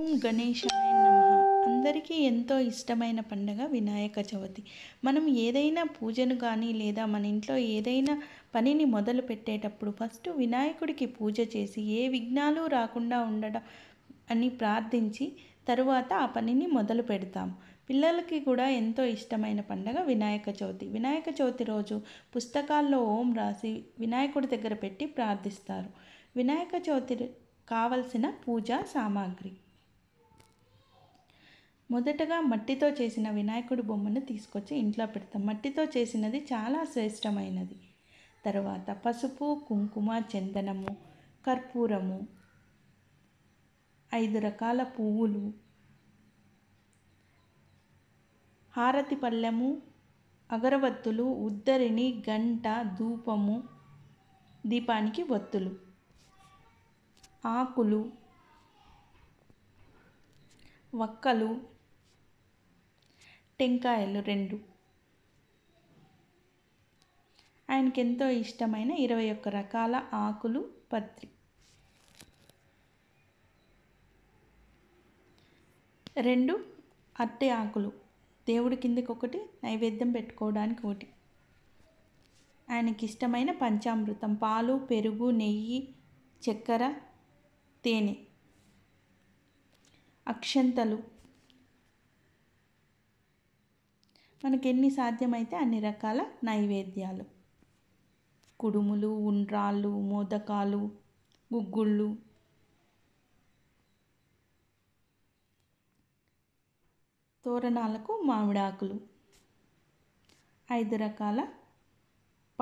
ఓం గణేశాయ నమ అందరికీ ఎంతో ఇష్టమైన పండుగ వినాయక చవితి మనం ఏదైనా పూజను కానీ లేదా మన ఇంట్లో ఏదైనా పనిని మొదలు పెట్టేటప్పుడు ఫస్ట్ వినాయకుడికి పూజ చేసి ఏ విఘ్నాలు రాకుండా ఉండడం అని ప్రార్థించి తరువాత ఆ పనిని మొదలు పెడతాము పిల్లలకి కూడా ఎంతో ఇష్టమైన పండుగ వినాయక చవితి వినాయక చవితి రోజు పుస్తకాల్లో ఓం రాసి వినాయకుడి దగ్గర పెట్టి ప్రార్థిస్తారు వినాయక చవితి కావలసిన పూజా సామాగ్రి మొదటగా మట్టితో చేసిన వినాయకుడి బొమ్మను తీసుకొచ్చి ఇంట్లో పెడతాం మట్టితో చేసినది చాలా శ్రేష్టమైనది తర్వాత పసుపు కుంకుమ చందనము కర్పూరము ఐదు రకాల పువ్వులు హారతి పళ్ళెము అగరవత్తులు ఉద్దరిని గంట ధూపము దీపానికి ఒత్తులు ఆకులు వక్కలు టెంకాయలు రెండు ఆయనకి ఎంతో ఇష్టమైన ఇరవై ఒక్క రకాల ఆకులు పత్రి రెండు అట్టె ఆకులు దేవుడి కిందకి ఒకటి నైవేద్యం పెట్టుకోవడానికి ఒకటి ఆయనకి ఇష్టమైన పంచామృతం పాలు పెరుగు నెయ్యి చక్కెర తేనె అక్షంతలు మనకి ఎన్ని సాధ్యమైతే అన్ని రకాల నైవేద్యాలు కుడుములు ఉండ్రాళ్ళు మోదకాలు గుగ్గుళ్ళు తోరణాలకు మామిడాకులు ఐదు రకాల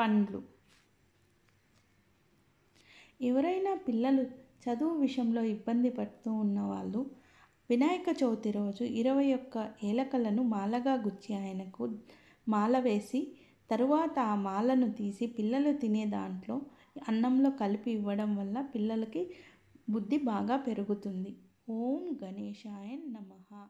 పండ్లు ఎవరైనా పిల్లలు చదువు విషయంలో ఇబ్బంది పడుతూ ఉన్నవాళ్ళు వినాయక చవితి రోజు ఇరవై ఒక్క ఏలకలను మాలగా గుచ్చి ఆయనకు మాల వేసి తరువాత ఆ మాలను తీసి పిల్లలు తినే దాంట్లో అన్నంలో కలిపి ఇవ్వడం వల్ల పిల్లలకి బుద్ధి బాగా పెరుగుతుంది ఓం గణేశాయ నమ